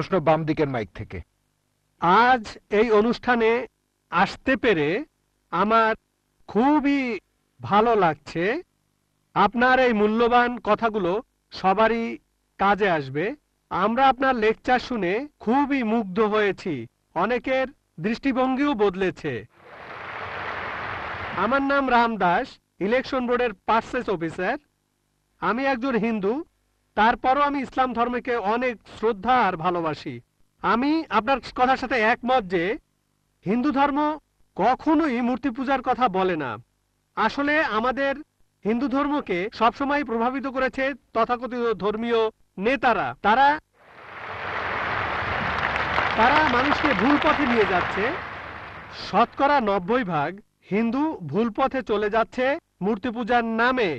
প্রশ্ন বাম দিকের মাইক থেকে আজ এই অনুষ্ঠানে আসতে পেরে আমার খুবই ভালো লাগছে আপনার এই মূল্যবান কথাগুলো সবারই কাজে আসবে আমরা আপনার লেকচার শুনে খুবই মুগ্ধ হয়েছি অনেকের দৃষ্টিভঙ্গিও বদলেছে আমার নাম রাম দাস ইলেকশন বোর্ডের পার্সেস অফিসার আমি একজন হিন্দু তারপরও আমি ইসলাম ধর্মকে অনেক শ্রদ্ধা আর ভালোবাসি আমি আপনার কথার সাথে একমত যে হিন্দু ধর্ম কখনোই মূর্তি পূজার কথা বলে না আসলে আমাদের হিন্দু ধর্মকে সবসময় প্রভাবিত করেছে তথাকথিত ধর্মীয় নেতারা তারা তারা মানুষকে ভুল পথে নিয়ে যাচ্ছে শতকরা নব্বই ভাগ হিন্দু ভুল পথে চলে যাচ্ছে মূর্তি পূজার নামে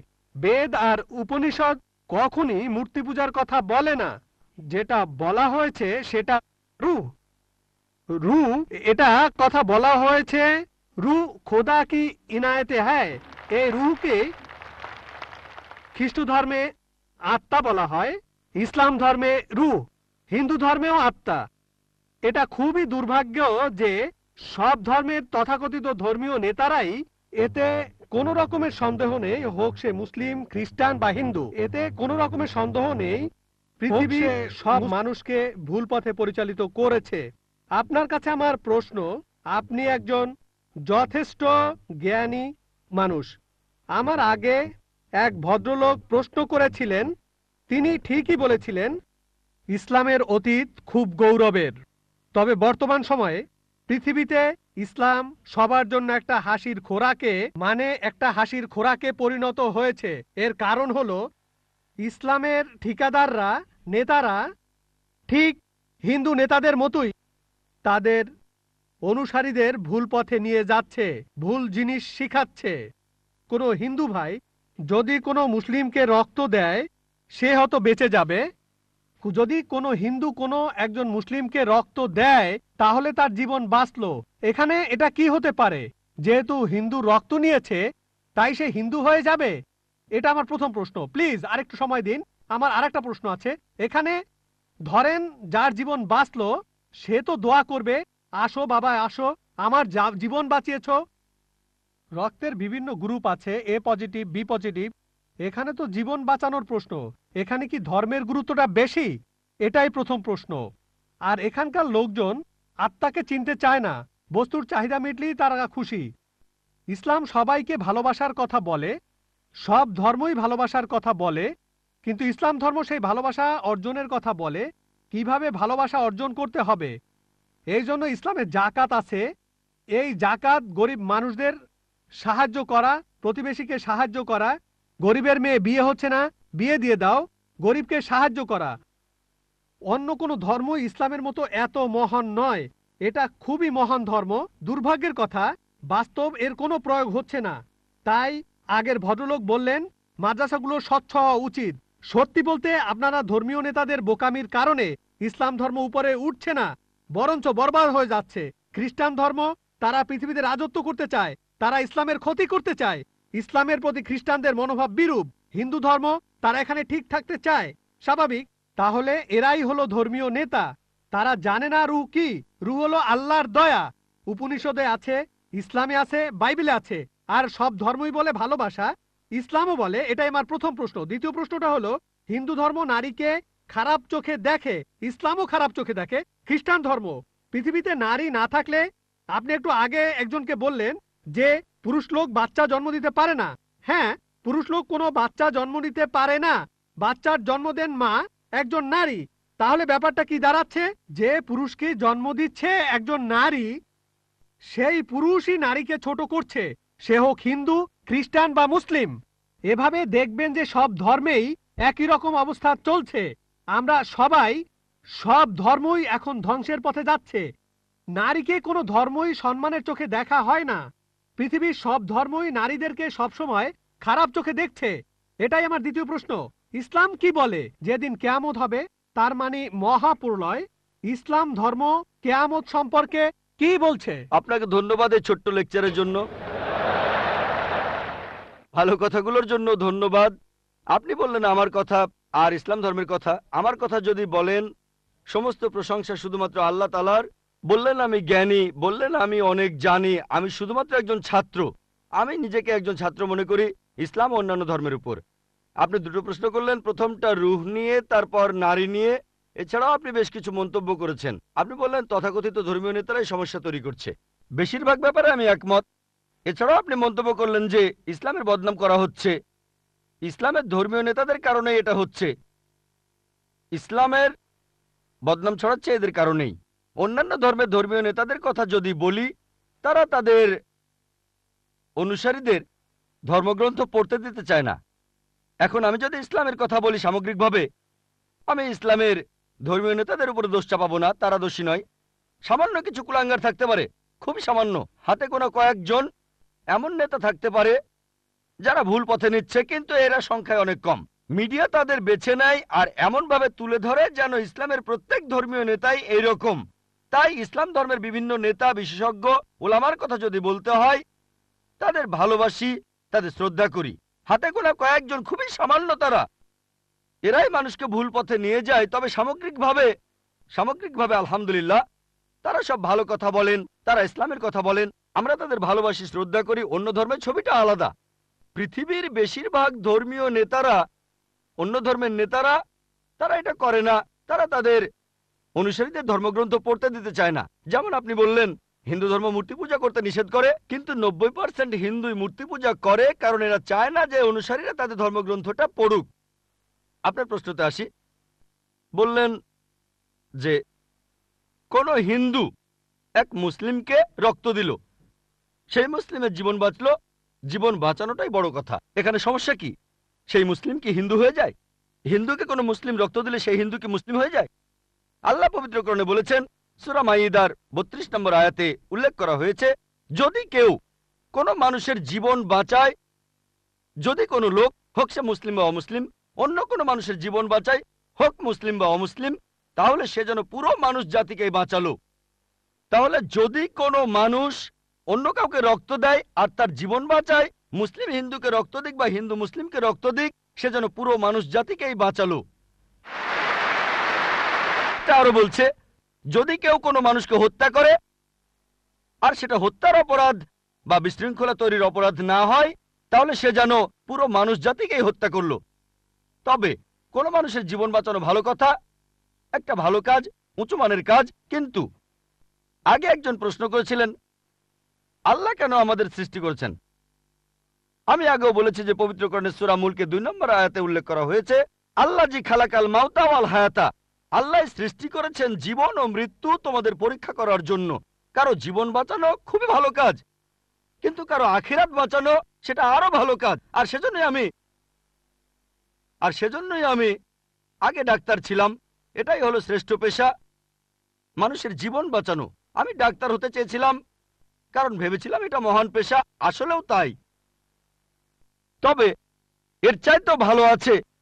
বেদ আর উপনিষদ কখনই মূর্তি পূজার কথা বলে না যেটা বলা হয়েছে সেটা রু রু এটা কথা বলা হয়েছে রু খোদা কি ইনায়েতে হ্যায় এই রুকে খ্রিস্ট ধর্মে আত্মা বলা হয় ইসলাম ধর্মে রু হিন্দু ধর্মেও আত্মা এটা খুবই দুর্ভাগ্য যে সব ধর্মের তথাকথিত ধর্মীয় নেতারাই এতে কোন রকমের সন্দেহ নেই হোক সে মুসলিম খ্রিস্টান বা হিন্দু এতে কোন রকমের সন্দেহ নেই পৃথিবী সব মানুষকে ভুল পথে পরিচালিত করেছে আপনার কাছে আমার প্রশ্ন আপনি একজন যথেষ্ট জ্ঞানী মানুষ আমার আগে এক ভদ্রলোক প্রশ্ন করেছিলেন তিনি ঠিকই বলেছিলেন ইসলামের অতীত খুব গৌরবের তবে বর্তমান সময়ে পৃথিবীতে ইসলাম সবার জন্য একটা হাসির খোরাকে মানে একটা হাসির খোরাকে পরিণত হয়েছে এর কারণ হলো ইসলামের ঠিকাদাররা নেতারা ঠিক হিন্দু নেতাদের মতোই তাদের অনুসারীদের ভুল পথে নিয়ে যাচ্ছে ভুল জিনিস শিখাচ্ছে কোনো হিন্দু ভাই যদি কোনো মুসলিমকে রক্ত দেয় সে হয়তো বেঁচে যাবে যদি কোনো হিন্দু কোনো একজন মুসলিমকে রক্ত দেয় তাহলে তার জীবন বাঁচল এখানে এটা কি হতে পারে যেহেতু হিন্দু রক্ত নিয়েছে তাই সে হিন্দু হয়ে যাবে এটা আমার প্রথম প্রশ্ন প্লিজ আরেকটু সময় দিন আমার আরেকটা প্রশ্ন আছে এখানে ধরেন যার জীবন বাঁচল সে তো দোয়া করবে আসো বাবা আসো আমার জীবন বাঁচিয়েছ রক্তের বিভিন্ন গ্রুপ আছে এ পজিটিভ বি পজিটিভ এখানে তো জীবন বাঁচানোর প্রশ্ন এখানে কি ধর্মের গুরুত্বটা বেশি এটাই প্রথম প্রশ্ন আর এখানকার লোকজন আত্মাকে চিনতে চায় না বস্তুর চাহিদা মিটলেই তারা খুশি ইসলাম সবাইকে ভালোবাসার কথা বলে সব ধর্মই ভালোবাসার কথা বলে কিন্তু ইসলাম ধর্ম সেই ভালোবাসা অর্জনের কথা বলে কিভাবে ভালোবাসা অর্জন করতে হবে এই জন্য ইসলামে জাকাত আছে এই জাকাত গরিব মানুষদের সাহায্য করা প্রতিবেশীকে সাহায্য করা গরিবের মেয়ে বিয়ে হচ্ছে না বিয়ে দিয়ে দাও গরিবকে সাহায্য করা অন্য কোনো ধর্ম ইসলামের মতো এত মহান নয় এটা খুবই মহান ধর্ম দুর্ভাগ্যের কথা বাস্তব এর কোনো প্রয়োগ হচ্ছে না তাই আগের ভদ্রলোক বললেন মাদ্রাসাগুলো স্বচ্ছ হওয়া উচিত সত্যি বলতে আপনারা ধর্মীয় নেতাদের বোকামির কারণে ইসলাম ধর্ম উপরে উঠছে না বরঞ্চ বরবাদ হয়ে যাচ্ছে খ্রিস্টান ধর্ম তারা পৃথিবীতে রাজত্ব করতে চায় তারা ইসলামের ক্ষতি করতে চায় ইসলামের প্রতি খ্রিস্টানদের মনোভাব বিরূপ হিন্দু ধর্ম তারা এখানে ঠিক থাকতে চায় স্বাভাবিক তাহলে এরাই হলো ধর্মীয় নেতা তারা জানে না রু কি রু হলো আল্লাহর দয়া উপনিষদে আছে ইসলামে আছে বাইবেলে আছে আর সব ধর্মই বলে ভালোবাসা ইসলামও বলে এটাই আমার প্রথম প্রশ্ন দ্বিতীয় প্রশ্নটা হলো হিন্দু ধর্ম নারীকে খারাপ চোখে দেখে ইসলামও খারাপ চোখে দেখে খ্রিস্টান ধর্ম পৃথিবীতে নারী না থাকলে আপনি একটু আগে একজনকে বললেন যে পুরুষ লোক বাচ্চা জন্ম দিতে পারে না হ্যাঁ পুরুষ লোক কোনো বাচ্চা জন্ম দিতে পারে না বাচ্চার জন্ম দেন মা একজন নারী তাহলে ব্যাপারটা কি দাঁড়াচ্ছে যে পুরুষকে জন্ম দিচ্ছে একজন নারী সেই পুরুষই নারীকে ছোট করছে সে হোক হিন্দু খ্রিস্টান বা মুসলিম এভাবে দেখবেন যে সব ধর্মেই একই রকম অবস্থা চলছে আমরা সবাই সব ধর্মই এখন ধ্বংসের পথে যাচ্ছে নারীকে কোনো ধর্মই সম্মানের চোখে দেখা হয় না পৃথিবীর সব ধর্মই নারীদেরকে সবসময় খারাপ চোখে দেখছে এটাই আমার দ্বিতীয় প্রশ্ন ইসলাম কি বলে যেদিন কেয়ামত হবে তার মানে মহাপ্রলয় ইসলাম ধর্ম কেয়ামত সম্পর্কে কি বলছে আপনাকে ধন্যবাদ এই ছোট্ট লেকচারের জন্য ভালো কথাগুলোর জন্য ধন্যবাদ আপনি বললেন আমার কথা আর ইসলাম ধর্মের কথা আমার কথা যদি বলেন সমস্ত প্রশংসা শুধুমাত্র আল্লাহ তালার বললেন আমি জ্ঞানী বললেন আমি অনেক জানি আমি শুধুমাত্র একজন ছাত্র আমি নিজেকে একজন ছাত্র মনে করি ইসলাম অন্যান্য ধর্মের উপর আপনি দুটো প্রশ্ন করলেন প্রথমটা রুহ নিয়ে তারপর নারী নিয়ে এছাড়াও আপনি বেশ কিছু মন্তব্য করেছেন আপনি বললেন তথাকথিত ধর্মীয় নেতারাই সমস্যা তৈরি করছে বেশিরভাগ ব্যাপারে আমি একমত এছাড়াও আপনি মন্তব্য করলেন যে ইসলামের বদনাম করা হচ্ছে ইসলামের ধর্মীয় নেতাদের কারণে এটা হচ্ছে ইসলামের বদনাম ছড়াচ্ছে এদের কারণেই অন্যান্য ধর্মের ধর্মীয় নেতাদের কথা যদি বলি তারা তাদের অনুসারীদের ধর্মগ্রন্থ পড়তে দিতে চায় না এখন আমি যদি ইসলামের কথা বলি সামগ্রিকভাবে আমি ইসলামের ধর্মীয় নেতাদের উপরে দোষ চাপাবো না তারা দোষী নয় সামান্য কিছু কুলাঙ্গার থাকতে পারে খুবই সামান্য হাতে কোনো কয়েকজন এমন নেতা থাকতে পারে যারা ভুল পথে নিচ্ছে কিন্তু এরা সংখ্যায় অনেক কম মিডিয়া তাদের বেছে নেয় আর এমনভাবে তুলে ধরে যেন ইসলামের প্রত্যেক ধর্মীয় নেতাই এইরকম তাই ইসলাম ধর্মের বিভিন্ন নেতা বিশেষজ্ঞ ওলামার কথা যদি বলতে হয় তাদের ভালোবাসি তাদের শ্রদ্ধা করি হাতে গোনা কয়েকজন খুবই সামান্য তারা এরাই মানুষকে ভুল পথে নিয়ে যায় তবে সামগ্রিকভাবে সামগ্রিকভাবে আলহামদুলিল্লাহ তারা সব ভালো কথা বলেন তারা ইসলামের কথা বলেন আমরা তাদের ভালোবাসি শ্রদ্ধা করি অন্য ধর্মের ছবিটা আলাদা পৃথিবীর বেশিরভাগ ধর্মীয় নেতারা অন্য ধর্মের নেতারা তারা এটা করে না তারা তাদের অনুসারীদের ধর্মগ্রন্থ পড়তে দিতে চায় না যেমন আপনি বললেন হিন্দু ধর্ম মূর্তি পূজা করতে নিষেধ করে কিন্তু নব্বই পার্সেন্ট হিন্দুই মূর্তি পূজা করে কারণ এরা চায় না যে অনুসারীরা তাদের ধর্মগ্রন্থটা পড়ুক আপনার প্রশ্নতে আসি বললেন যে কোন হিন্দু এক মুসলিমকে রক্ত দিল সেই মুসলিমের জীবন বাঁচল জীবন বাঁচানোটাই বড় কথা এখানে সমস্যা কি সেই মুসলিম কি হিন্দু হয়ে যায় হিন্দুকে কোনো মুসলিম রক্ত দিলে সেই হিন্দু কি মুসলিম হয়ে যায় আল্লাহ পবিত্রকরণে বলেছেন সুরামাইদার বত্রিশ নম্বর আয়াতে উল্লেখ করা হয়েছে যদি কেউ কোনো মানুষের জীবন বাঁচায় যদি কোনো লোক হোক সে মুসলিম বা অমুসলিম অন্য কোনো মানুষের জীবন বাঁচায় হোক মুসলিম বা অমুসলিম তাহলে সে যেন পুরো মানুষ জাতিকে বাঁচালো তাহলে যদি কোনো মানুষ অন্য কাউকে রক্ত দেয় আর তার জীবন বাঁচায় মুসলিম হিন্দুকে রক্ত দিক বা হিন্দু মুসলিমকে রক্ত দিক সে যেন পুরো মানুষ জাতিকেই বাঁচালো আরো বলছে যদি কেউ কোনো মানুষকে হত্যা করে আর সেটা হত্যার অপরাধ বা বিশৃঙ্খলা তৈরির অপরাধ না হয় তাহলে সে যেন পুরো মানুষ জাতিকেই হত্যা করল তবে কোনো মানুষের জীবন বাঁচানো ভালো কথা একটা ভালো কাজ উঁচু মানের কাজ কিন্তু আগে একজন প্রশ্ন করেছিলেন আল্লাহ কেন আমাদের সৃষ্টি করেছেন আমি আগেও বলেছি যে পবিত্র কর্ণেশ্বরা মূলকে দুই নম্বর আয়াতে উল্লেখ করা হয়েছে আল্লাহ জি খালাকাল মাওতা আল হায়াতা আল্লাহ সৃষ্টি করেছেন জীবন ও মৃত্যু তোমাদের পরীক্ষা করার জন্য কারো জীবন বাঁচানো খুবই ভালো কাজ কিন্তু কারো আখিরাত বাঁচানো সেটা আরো ভালো কাজ আর সেজন্যই আমি আর সেজন্যই আমি আগে ডাক্তার ছিলাম এটাই হলো শ্রেষ্ঠ পেশা মানুষের জীবন বাঁচানো আমি ডাক্তার হতে চেয়েছিলাম কারণ ভেবেছিলাম এটা মহান পেশা আসলেও তাই তবে এর চাইতো ভালো আছে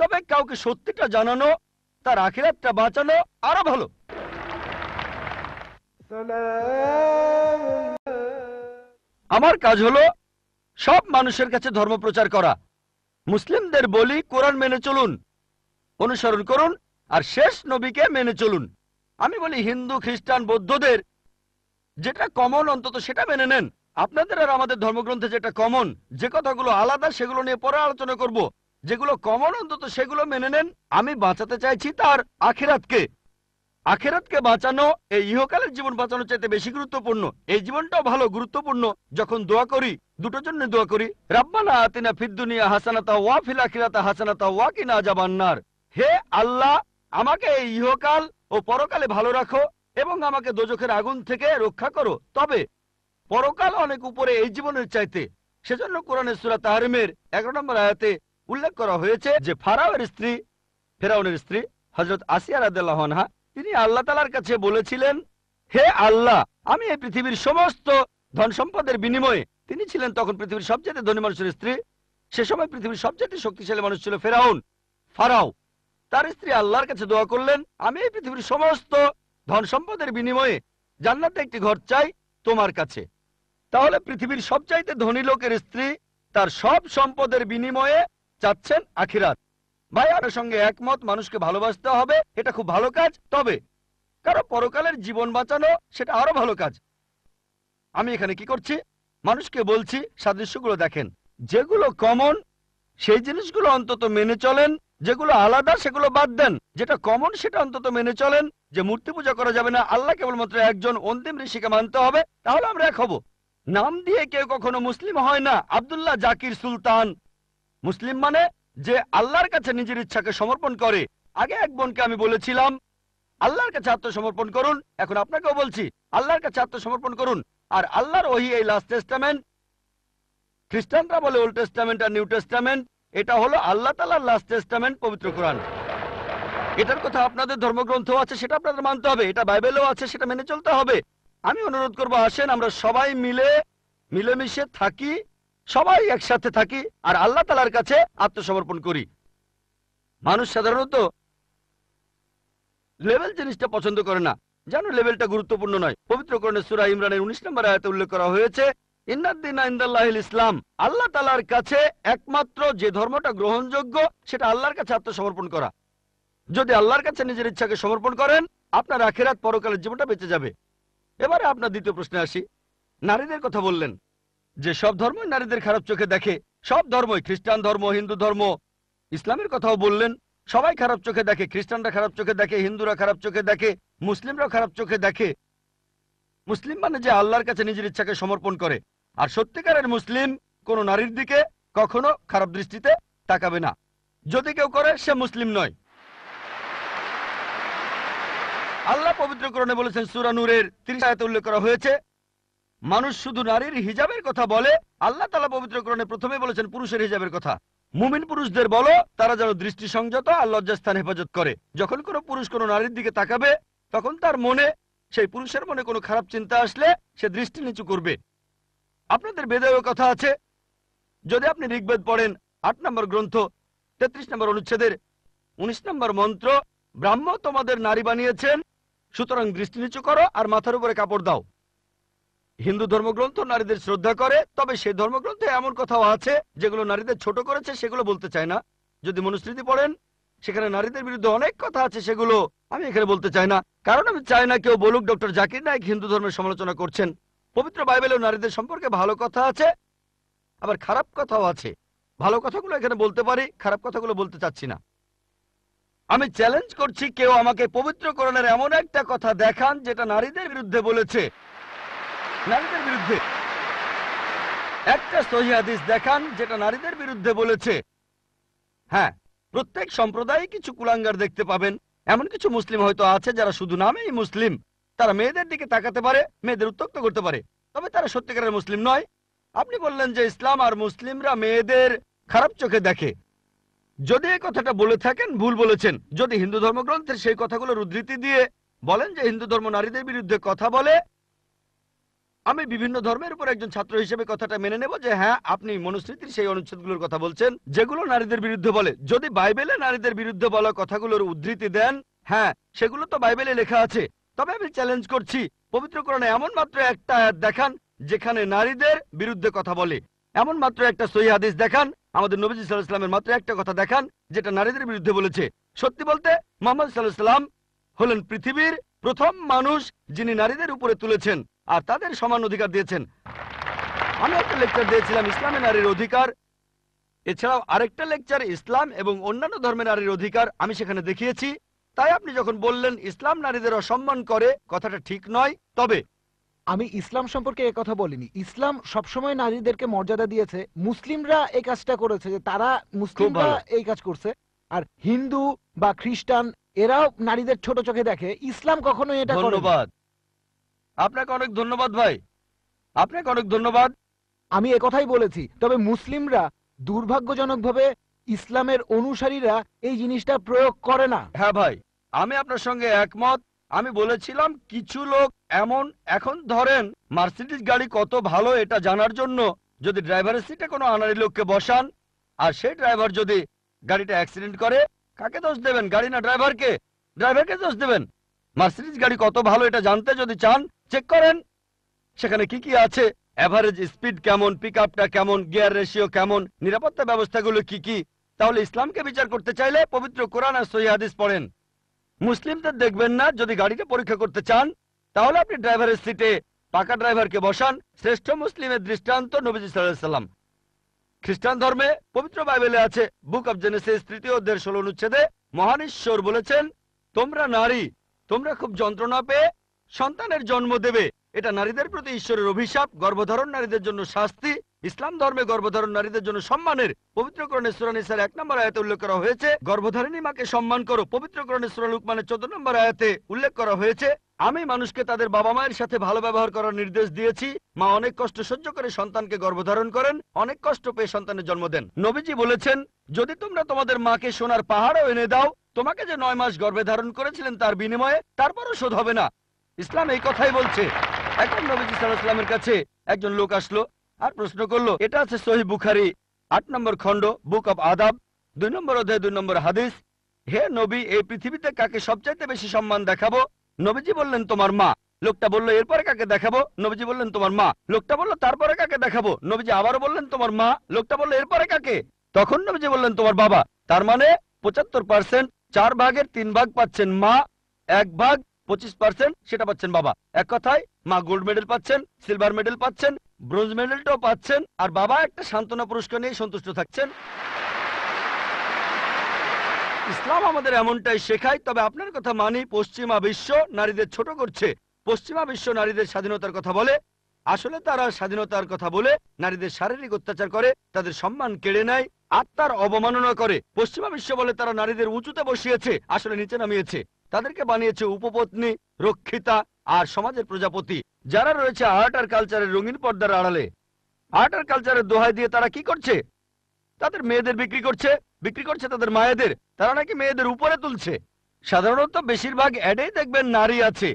তবে কাউকে সত্যিটা জানানো তার আখিরাতটা বাঁচানো আরো ভালো আমার কাজ হলো সব মানুষের কাছে ধর্ম প্রচার করা মুসলিমদের বলি কোরআন মেনে চলুন অনুসরণ করুন আর শেষ নবীকে মেনে চলুন আমি বলি হিন্দু খ্রিস্টান বৌদ্ধদের যেটা কমন অন্তত সেটা মেনে নেন আপনাদের আর আমাদের ধর্মগ্রন্থে যেটা কমন যে কথাগুলো আলাদা সেগুলো নিয়ে পরে আলোচনা করব যেগুলো কমন অন্তত সেগুলো মেনে নেন আমি বাঁচাতে চাইছি তার আখেরাতকে আখেরাতকে বাঁচানো এই ইহকালের জীবন বাঁচানোর চাইতে বেশি গুরুত্বপূর্ণ এই জীবনটাও ভালো গুরুত্বপূর্ণ যখন দোয়া করি দুটো জন্য দোয়া করি রাব্বানা আতিনা ফিদ্দুনিয়া হাসানাতা ওয়া ফিল আখিরাতা হাসানাতা ওয়া কিনা আযাবান্নার হে আল্লাহ আমাকে এই ইহকাল ও পরকালে ভালো রাখো এবং আমাকে দোজখের আগুন থেকে রক্ষা করো তবে পরকাল অনেক উপরে এই জীবনের চাইতে সেজন্য কোরআনের সুরা তাহরিমের এগারো নম্বর আয়াতে উল্লেখ করা হয়েছে যে ফারাওয়ের স্ত্রী ফেরাউনের স্ত্রী হজরত আসিয়া রাদহা তিনি আল্লাহ তালার কাছে বলেছিলেন হে আল্লাহ আমি এই পৃথিবীর সমস্ত ধন সম্পদের বিনিময়ে তিনি ছিলেন তখন পৃথিবীর সবচেয়ে ধনী মানুষের স্ত্রী সে সময় পৃথিবীর সবচেয়ে শক্তিশালী মানুষ ছিল ফেরাউন ফারাও তার স্ত্রী আল্লাহর কাছে দোয়া করলেন আমি এই পৃথিবীর সমস্ত ধন সম্পদের বিনিময়ে জান্নাতে একটি ঘর চাই তোমার কাছে তাহলে পৃথিবীর সবচাইতে ধনী লোকের স্ত্রী তার সব সম্পদের বিনিময়ে চাচ্ছেন আখিরাত ভাই আপনার সঙ্গে একমত মানুষকে ভালোবাসতে হবে এটা খুব ভালো কাজ তবে কারো পরকালের জীবন বাঁচানো সেটা আরো ভালো কাজ আমি এখানে কি করছি মানুষকে বলছি সাদৃশ্যগুলো দেখেন যেগুলো কমন সেই জিনিসগুলো অন্তত মেনে চলেন যেগুলো আলাদা সেগুলো বাদ দেন যেটা কমন সেটা অন্তত মেনে চলেন যে মূর্তি পূজা করা যাবে না আল্লাহ কেবলমাত্র একজন অন্তিম ঋষিকে মানতে হবে তাহলে আমরা এক হব নাম দিয়ে কেউ কখনো মুসলিম হয় না আবদুল্লাহ জাকির সুলতান মুসলিম মানে যে আল্লাহর কাছে নিজের ইচ্ছাকে সমর্পণ করে আগে এক বোনকে আমি বলেছিলাম আল্লাহর কাছে আত্মসমর্পণ করুন এখন আপনাকেও বলছি আল্লাহর কাছে আত্মসমর্পণ করুন আর আল্লাহর ওহি এই লাস্ট টেস্টামেন্ট খ্রিস্টানরা বলে ওল্ড টেস্টামেন্ট আর নিউ টেস্টামেন্ট এটা হলো আল্লাহ তালার লাস্ট টেস্টামেন্ট পবিত্র কোরআন এটার কথা আপনাদের ধর্মগ্রন্থ আছে সেটা আপনাদের মানতে হবে এটা বাইবেলও আছে সেটা মেনে চলতে হবে আমি অনুরোধ করব আসেন আমরা সবাই মিলে মিলেমিশে থাকি সবাই একসাথে থাকি আর আল্লাহ তালার কাছে আত্মসমর্পণ করি মানুষ সাধারণত লেভেল জিনিসটা পছন্দ করে না যেন লেভেলটা গুরুত্বপূর্ণ নয় পবিত্র করণের সুরা ইমরানের উনিশ নম্বর আয়তে উল্লেখ করা হয়েছে ইসলাম আল্লাহ তালার কাছে একমাত্র যে ধর্মটা গ্রহণযোগ্য সেটা আল্লাহর কাছে আত্মসমর্পণ করা যদি আল্লাহর কাছে নিজের ইচ্ছাকে সমর্পণ করেন আপনার আখেরাত পরকালের জীবনটা বেঁচে যাবে এবারে আপনার দ্বিতীয় প্রশ্নে আসি নারীদের কথা বললেন যে সব ধর্মই নারীদের খারাপ চোখে দেখে সব ধর্মই খ্রিস্টান ধর্ম হিন্দু ধর্ম ইসলামের কথাও বললেন সবাই খারাপ চোখে দেখে খ্রিস্টানরা খারাপ চোখে দেখে হিন্দুরা খারাপ চোখে দেখে মুসলিমরা খারাপ চোখে দেখে মুসলিম মানে যে আল্লাহর কাছে নিজের ইচ্ছাকে সমর্পণ করে আর সত্যিকারের মুসলিম কোন নারীর দিকে কখনো খারাপ দৃষ্টিতে তাকাবে না যদি কেউ করে সে মুসলিম নয় আল্লাহ পবিত্রকরণে বলেছেন সুরানুরের তিরিশ আয়তে উল্লেখ করা হয়েছে মানুষ শুধু নারীর হিজাবের কথা বলে আল্লাহ তালা পবিত্রকরণে প্রথমে বলেছেন পুরুষের হিজাবের কথা মুমিন পুরুষদের বলো তারা যেন দৃষ্টি সংযত আর লজ্জাস্থান হেফাজত করে যখন কোনো পুরুষ কোনো নারীর দিকে তাকাবে তখন তার মনে সেই পুরুষের মনে কোনো খারাপ চিন্তা আসলে সে দৃষ্টি নিচু করবে আপনাদের বেদেও কথা আছে যদি আপনি ঋগ্বেদ পড়েন আট নম্বর গ্রন্থ তেত্রিশ নম্বর অনুচ্ছেদের উনিশ নম্বর মন্ত্র ব্রাহ্ম তোমাদের নারী বানিয়েছেন সুতরাং দৃষ্টি নিচু করো আর মাথার উপরে কাপড় দাও হিন্দু ধর্মগ্রন্থ নারীদের শ্রদ্ধা করে তবে সেই ধর্মগ্রন্থে এমন কথাও আছে যেগুলো নারীদের ছোট করেছে সেগুলো বলতে চায় না যদি মনুস্মৃতি পড়েন সেখানে নারীদের বিরুদ্ধে অনেক কথা আছে সেগুলো আমি এখানে বলতে চাই না কারণ আমি চাই না কেউ বলুক ডক্টর জাকির নায়ক হিন্দু ধর্মের সমালোচনা করছেন পবিত্র বাইবেলেও নারীদের সম্পর্কে ভালো কথা আছে আবার খারাপ কথাও আছে ভালো কথাগুলো এখানে বলতে পারি খারাপ কথাগুলো বলতে চাচ্ছি না আমি চ্যালেঞ্জ করছি কেউ আমাকে পবিত্র করণের এমন একটা কথা দেখান যেটা নারীদের বিরুদ্ধে বলেছে নারীদের বিরুদ্ধে একটা সহিদিস দেখান যেটা নারীদের বিরুদ্ধে বলেছে হ্যাঁ প্রত্যেক সম্প্রদায়ে কিছু কুলাঙ্গার দেখতে পাবেন এমন কিছু মুসলিম হয়তো আছে যারা শুধু নামেই মুসলিম তারা মেয়েদের দিকে তাকাতে পারে মেয়েদের উত্তক্ত করতে পারে তবে তারা সত্যিকারের মুসলিম নয় আপনি বললেন যে ইসলাম আর মুসলিমরা মেয়েদের খারাপ চোখে দেখে যদি এই কথাটা বলে থাকেন ভুল বলেছেন যদি হিন্দু ধর্মগ্রন্থের সেই কথাগুলোর উদ্ধৃতি দিয়ে বলেন যে হিন্দু ধর্ম নারীদের বিরুদ্ধে কথা বলে আমি বিভিন্ন ধর্মের উপর একজন ছাত্র হিসেবে কথাটা মেনে নেব যে হ্যাঁ আপনি মনুস্মৃতির সেই অনুচ্ছেদগুলোর কথা বলছেন যেগুলো নারীদের বিরুদ্ধে বলে যদি বাইবেলে নারীদের বিরুদ্ধে বলা কথাগুলোর উদ্ধৃতি দেন হ্যাঁ সেগুলো তো বাইবেলে লেখা আছে তবে আমি চ্যালেঞ্জ করছি পবিত্রকরণে এমন মাত্র একটা আয়াত দেখান যেখানে নারীদের বিরুদ্ধে কথা বলে এমন মাত্র একটা সহি আদেশ দেখান আমাদের নবীজি সাল্লাহ ইসলামের মাত্র একটা কথা দেখান যেটা নারীদের বিরুদ্ধে বলেছে সত্যি বলতে মোহাম্মদ সাল্লাহ সাল্লাম হলেন পৃথিবীর প্রথম মানুষ যিনি নারীদের উপরে তুলেছেন আর তাদের সমান অধিকার দিয়েছেন আমি একটা লেকচার দিয়েছিলাম ইসলামে নারীর অধিকার এছাড়াও আরেকটা লেকচার ইসলাম এবং অন্যান্য ধর্মের নারীর অধিকার আমি সেখানে দেখিয়েছি তাই আপনি যখন বললেন ইসলাম নারীদের অসম্মান করে কথাটা ঠিক নয় তবে আমি ইসলাম সম্পর্কে কথা বলিনি ইসলাম সবসময় নারীদেরকে মর্যাদা দিয়েছে মুসলিমরা এই কাজটা করেছে যে তারা মুসলিমরা এই কাজ করছে আর হিন্দু বা খ্রিস্টান এরাও নারীদের ছোট চোখে দেখে ইসলাম কখনো এটা ধন্যবাদ আপনাকে অনেক ধন্যবাদ ভাই আপনাকে অনেক ধন্যবাদ আমি একথাই বলেছি তবে মুসলিমরা দুর্ভাগ্যজনকভাবে ইসলামের অনুসারীরা এই জিনিসটা প্রয়োগ করে না হ্যাঁ ভাই আমি আপনার সঙ্গে একমত আমি বলেছিলাম কিছু লোক এমন এখন ধরেন মার্সিডিজ গাড়ি কত ভালো এটা জানার জন্য যদি ড্রাইভারের সিটে কোনো আনারি লোককে বসান আর সেই ড্রাইভার যদি গাড়িটা অ্যাক্সিডেন্ট করে কাকে দোষ দেবেন গাড়ি না ড্রাইভারকে ড্রাইভারকে দোষ দেবেন মার্সিডিজ গাড়ি কত ভালো এটা জানতে যদি চান চেক করেন সেখানে কি কি আছে অ্যাভারেজ স্পিড কেমন পিক কেমন গিয়ার রেশিও কেমন নিরাপত্তা ব্যবস্থাগুলো কি কি তাহলে ইসলামকে বিচার করতে চাইলে পবিত্র কোরআন আর সহিদিস পড়েন মুসলিমদের দেখবেন না যদি গাড়িটা পরীক্ষা করতে চান তাহলে আপনি ড্রাইভারের সিটে পাকা ড্রাইভারকে বসান শ্রেষ্ঠ মুসলিমের দৃষ্টান্ত নবীজি সাল্লাম খ্রিস্টান ধর্মে পবিত্র বাইবেলে আছে বুক অব জেনেসিস তৃতীয় অধ্যায়ের ষোলো অনুচ্ছেদে মহানেশ্বর বলেছেন তোমরা নারী তোমরা খুব যন্ত্রণা পেয়ে সন্তানের জন্ম দেবে এটা নারীদের প্রতি ঈশ্বরের অভিশাপ গর্ভধারণ নারীদের জন্য শাস্তি ইসলাম ধর্মে গর্ভধারণ নারীদের জন্য সম্মানের পবিত্রকরণের সুরানিসার এক নম্বর আয়াতে উল্লেখ করা হয়েছে গর্ভধারিণী মাকে সম্মান করো পবিত্রকরণের সুরা লুকমানের চোদ্দ নম্বর আয়াতে উল্লেখ করা হয়েছে আমি মানুষকে তাদের বাবা মায়ের সাথে ভালো ব্যবহার করার নির্দেশ দিয়েছি মা অনেক কষ্ট সহ্য করে সন্তানকে গর্ভধারণ করেন অনেক কষ্ট পেয়ে সন্তানের জন্ম দেন নবীজি বলেছেন যদি তোমরা তোমাদের মাকে সোনার পাহাড়ও এনে দাও তোমাকে যে নয় মাস গর্ভে ধারণ করেছিলেন তার বিনিময়ে তারপরও শোধ হবে না ইসলাম এই কথাই বলছে এখন নবীজি সাল্লাহামের কাছে একজন লোক আসলো আর প্রশ্ন করলো এটা আছে সহি বুখারি আট নম্বর খন্ড বুক অব আদাব দুই নম্বর অধ্যায় দুই নম্বর হাদিস হে নবী এই পৃথিবীতে কাকে সবচাইতে বেশি সম্মান দেখাবো নবীজি বললেন তোমার মা লোকটা বললো এরপরে কাকে দেখাবো নবীজি বললেন তোমার মা লোকটা বললো তারপরে কাকে দেখাবো নবীজি আবার বললেন তোমার মা লোকটা বললো এরপরে কাকে তখন নবীজি বললেন তোমার বাবা তার মানে পঁচাত্তর পার্সেন্ট চার ভাগের তিন ভাগ পাচ্ছেন মা এক ভাগ পঁচিশ পার্সেন্ট সেটা পাচ্ছেন বাবা এক কথায় মা গোল্ড মেডেল পাচ্ছেন সিলভার মেডেল পাচ্ছেন ব্রোঞ্জ মেডেলটাও পাচ্ছেন আর বাবা একটা সান্ত্বনা পুরস্কার নিয়ে সন্তুষ্ট থাকছেন ইসলাম আমাদের এমনটাই শেখায় তবে আপনার কথা মানি পশ্চিমা বিশ্ব নারীদের ছোট করছে পশ্চিমা বিশ্ব নারীদের স্বাধীনতার কথা বলে আসলে তারা স্বাধীনতার কথা বলে নারীদের শারীরিক অত্যাচার করে তাদের সম্মান কেড়ে নেয় আত্মার অবমাননা করে পশ্চিমা বিশ্ব বলে তারা নারীদের উঁচুতে বসিয়েছে আসলে নিচে নামিয়েছে তাদেরকে বানিয়েছে উপপত্নী রক্ষিতা আর সমাজের প্রজাপতি যারা রয়েছে আর্ট আর কালচারের রঙিন পর্দার আড়ালে আর্ট আর কালচারের দোহাই দিয়ে তারা কি করছে তাদের মেয়েদের বিক্রি করছে বিক্রি করছে তাদের মায়েদের তারা নাকি মেয়েদের উপরে তুলছে সাধারণত বেশিরভাগ অ্যাডেই দেখবেন নারী আছে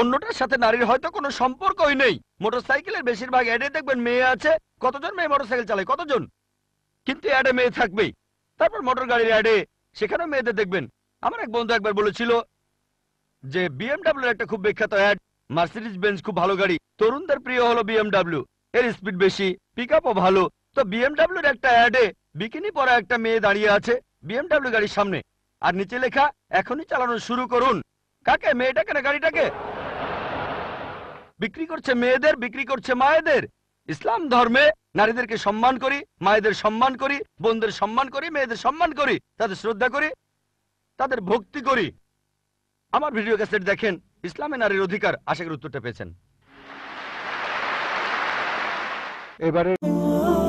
অন্যটার সাথে নারীর হয়তো কোনো সম্পর্কই নেই মোটরসাইকেলের বেশিরভাগ অ্যাডে দেখবেন মেয়ে আছে কতজন মেয়ে মোটরসাইকেল চালায় কতজন কিন্তু অ্যাডে মেয়ে থাকবেই তারপর মোটর গাড়ির অ্যাডে সেখানেও মেয়েদের দেখবেন আমার এক বন্ধু একবার বলেছিল যে বিএমডাব্লিউ একটা খুব বিখ্যাত অ্যাড মার্সিডিজ বেঞ্জ খুব ভালো গাড়ি তরুণদের প্রিয় হলো বিএমডাব্লিউ এর স্পিড বেশি পিক ভালো তো বিএমডাব্লিউর একটা অ্যাডে বিকিনি পরা একটা মেয়ে দাঁড়িয়ে আছে বিএমডাব্লিউ গাড়ির সামনে আর নিচে লেখা এখনই চালানো শুরু করুন কাকে মেয়েটাকে না গাড়িটাকে বিক্রি করছে মেয়েদের বিক্রি করছে মায়েদের ইসলাম ধর্মে নারীদেরকে সম্মান করি মায়েদের সম্মান করি বোনদের সম্মান করি মেয়েদের সম্মান করি তাদের শ্রদ্ধা করি তাদের ভক্তি করি আমার ভিডিও ক্যাসেট দেখেন ইসলামে নারীর অধিকার আশা করি উত্তরটা পেয়েছেন এবারে